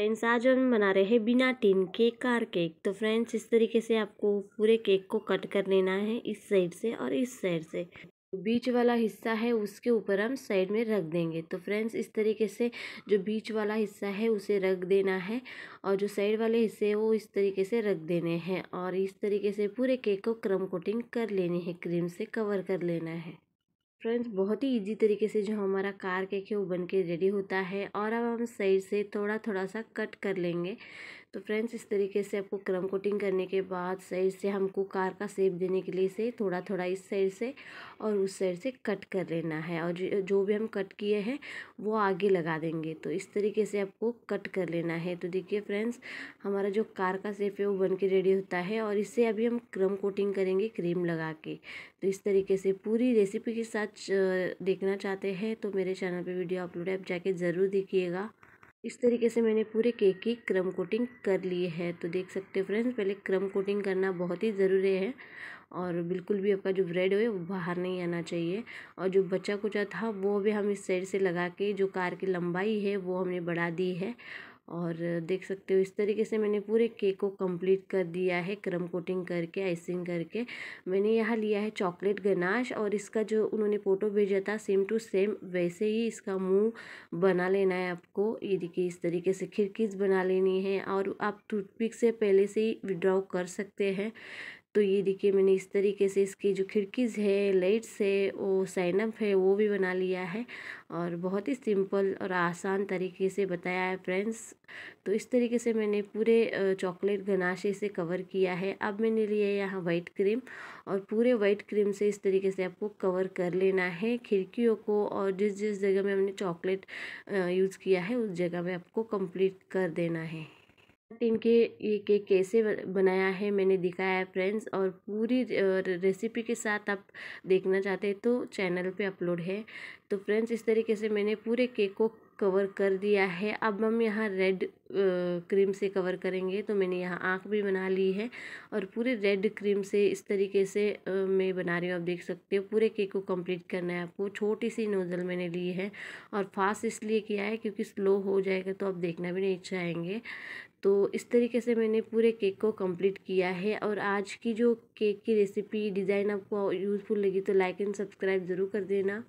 friends आज हम बना रहे हैं बिना टिन के कार केक तो फ्रेंड्स इस तरीके से आपको पूरे केक को कट कर लेना है इस साइड से और इस साइड से बीच वाला हिस्सा है उसके ऊपर हम साइड में रख देंगे तो फ्रेंड्स इस तरीके से जो बीच वाला हिस्सा है उसे रख देना है और जो साइड वाले हिस्से वो इस तरीके से रख देने हैं और इस तरीके से पूरे केक को क्रम कोटिंग कर लेनी है क्रीम से कवर कर लेना है फ्रेंड्स बहुत ही इजी तरीके से जो हमारा कार केक है वो बन के रेडी होता है और अब हम सही से थोड़ा थोड़ा सा कट कर लेंगे तो फ्रेंड्स इस तरीके से आपको क्रम कोटिंग करने के बाद साइड से हमको कार का सेप देने के लिए इसे थोड़ा थोड़ा इस साइड से और उस साइड से कट कर लेना है और जो भी हम कट किए हैं वो आगे लगा देंगे तो इस तरीके से आपको कट कर लेना है तो देखिए फ्रेंड्स हमारा जो कार का सेप है वो बन के रेडी होता है और इससे अभी हम क्रम कोटिंग करेंगे क्रीम लगा के तो इस तरीके से पूरी रेसिपी के साथ देखना चाहते हैं तो मेरे चैनल पर वीडियो अपलोड है आप जाके ज़रूर देखिएगा इस तरीके से मैंने पूरे केक की क्रम कोटिंग कर ली है तो देख सकते हो फ्रेंड्स पहले क्रम कोटिंग करना बहुत ही ज़रूरी है और बिल्कुल भी आपका जो ब्रेड है वो बाहर नहीं आना चाहिए और जो बचा कुचा था वो भी हम इस साइड से लगा के जो कार की लंबाई है वो हमने बढ़ा दी है और देख सकते हो इस तरीके से मैंने पूरे केक को कंप्लीट कर दिया है क्रम कोटिंग करके आइसिंग करके मैंने यहाँ लिया है चॉकलेट गनाश और इसका जो उन्होंने फ़ोटो भेजा था सेम टू सेम वैसे ही इसका मुंह बना लेना है आपको ये देखिए इस तरीके से खिड़कीज बना लेनी है और आप टूथपिक से पहले से ही विड्रॉ कर सकते हैं तो ये देखिए मैंने इस तरीके से इसकी जो खिड़कीज़ है लाइट्स है वो साइनअप है वो भी बना लिया है और बहुत ही सिंपल और आसान तरीके से बताया है फ्रेंड्स तो इस तरीके से मैंने पूरे चॉकलेट घनाशे से कवर किया है अब मैंने लिया यहाँ वाइट क्रीम और पूरे वाइट क्रीम से इस तरीके से आपको कवर कर लेना है खिड़कियों को और जिस जिस जगह में हमने चॉकलेट यूज़ किया है उस जगह में आपको कंप्लीट कर देना है इनके ये केक कैसे बनाया है मैंने दिखाया है फ्रेंड्स और पूरी रेसिपी के साथ आप देखना चाहते हैं तो चैनल पे अपलोड है तो फ्रेंड्स इस तरीके से मैंने पूरे केक को कवर कर दिया है अब हम यहाँ रेड क्रीम से कवर करेंगे तो मैंने यहाँ आँख भी बना ली है और पूरे रेड क्रीम से इस तरीके से मैं बना रही हूँ आप देख सकते हो पूरे केक को कंप्लीट करना है आपको छोटी सी नोज़ल मैंने ली है और फास्ट इसलिए किया है क्योंकि स्लो हो जाएगा तो आप देखना भी नहीं चाहेंगे तो इस तरीके से मैंने पूरे केक को कंप्लीट किया है और आज की जो केक की रेसिपी डिज़ाइन आपको यूज़फुल लगी तो लाइक एंड सब्सक्राइब ज़रूर कर देना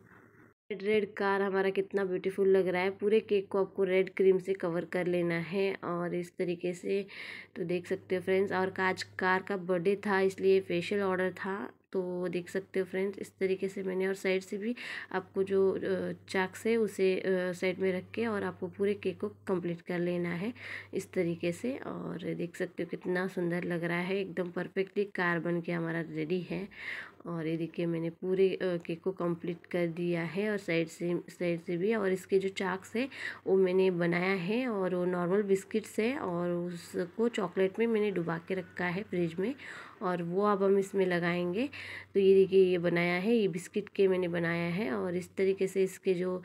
रेड रेड कार हमारा कितना ब्यूटीफुल लग रहा है पूरे केक को आपको रेड क्रीम से कवर कर लेना है और इस तरीके से तो देख सकते हो फ्रेंड्स और आज कार का बर्थडे था इसलिए फेशियल ऑर्डर था तो देख सकते हो फ्रेंड्स इस तरीके से मैंने और साइड से भी आपको जो चाक से उसे साइड में रख के और आपको पूरे केक को कंप्लीट कर लेना है इस तरीके से और देख सकते हो कितना सुंदर लग रहा है एकदम परफेक्टली कार बन के हमारा रेडी है और ये देखिए मैंने पूरे केक को कंप्लीट कर दिया है और साइड से साइड से भी और इसके जो चाक्स है वो मैंने बनाया है और वो नॉर्मल बिस्किट्स है और उसको चॉकलेट में मैंने डुबा के रखा है फ्रिज में और वो अब हम इसमें लगाएंगे तो ये देखिए ये बनाया है ये बिस्किट के मैंने बनाया है और इस तरीके से इसके जो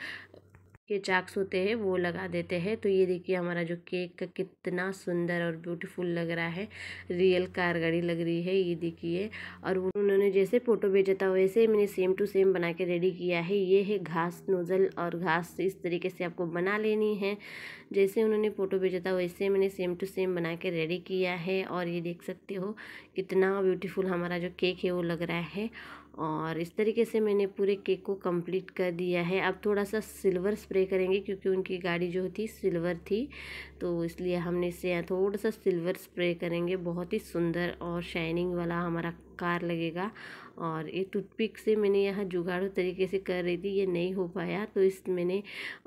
के चाक्स होते हैं वो लगा देते हैं तो ये देखिए हमारा जो केक कितना सुंदर और ब्यूटीफुल लग रहा है रियल कारगड़ी लग रही है ये देखिए और उन्होंने जैसे फ़ोटो भेजा था वैसे मैंने सेम टू सेम बना के रेडी किया है ये है घास नोज़ल और घास इस तरीके से आपको बना लेनी है जैसे उन्होंने फ़ोटो भेजा था वैसे मैंने सेम टू सेम बना के रेडी किया है और ये देख सकते हो कितना ब्यूटीफुल हमारा जो केक है वो लग रहा है और इस तरीके से मैंने पूरे केक को कंप्लीट कर दिया है अब थोड़ा सा सिल्वर स्प्रे करेंगे क्योंकि उनकी गाड़ी जो थी सिल्वर थी तो इसलिए हमने इसे थोड़ा सा सिल्वर स्प्रे करेंगे बहुत ही सुंदर और शाइनिंग वाला हमारा कार लगेगा और ये टूथपिक से मैंने यहाँ जुगाड़ू तरीके से कर रही थी ये नहीं हो पाया तो इस मैंने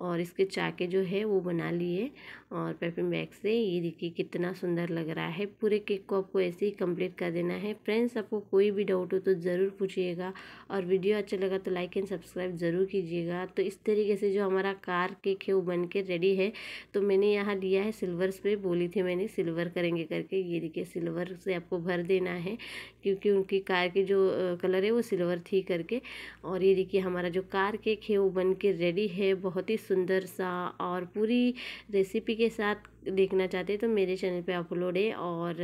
और इसके चाके जो है वो बना लिए और पेपिंग बैग से ये देखिए कितना सुंदर लग रहा है पूरे केक को आपको ऐसे ही कंप्लीट कर देना है फ्रेंड्स आपको कोई भी डाउट हो तो ज़रूर पूछिएगा कीजिएगा और वीडियो अच्छा लगा तो लाइक एंड सब्सक्राइब ज़रूर कीजिएगा तो इस तरीके से जो हमारा कार केक है वो बन के रेडी है तो मैंने यहाँ लिया है सिल्वर स्प्रे बोली थी मैंने सिल्वर करेंगे करके ये देखिए सिल्वर से आपको भर देना है क्योंकि उनकी कार की जो कलर है वो सिल्वर थी करके और ये देखिए हमारा जो कार केक है वो बन के रेडी है बहुत ही सुंदर सा और पूरी रेसिपी के साथ देखना चाहते हैं तो मेरे चैनल पे अपलोड है और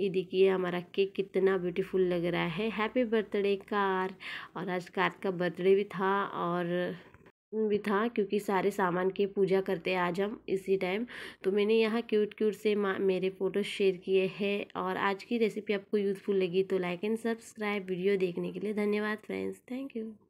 ये देखिए हमारा केक कितना ब्यूटीफुल लग रहा है हैप्पी बर्थडे कार और आज कार का बर्थडे भी था और भी था क्योंकि सारे सामान की पूजा करते हैं आज हम इसी टाइम तो मैंने यहाँ क्यूट क्यूट से मेरे फ़ोटो शेयर किए हैं और आज की रेसिपी आपको यूज़फुल लगी तो लाइक एंड सब्सक्राइब वीडियो देखने के लिए धन्यवाद फ्रेंड्स थैंक यू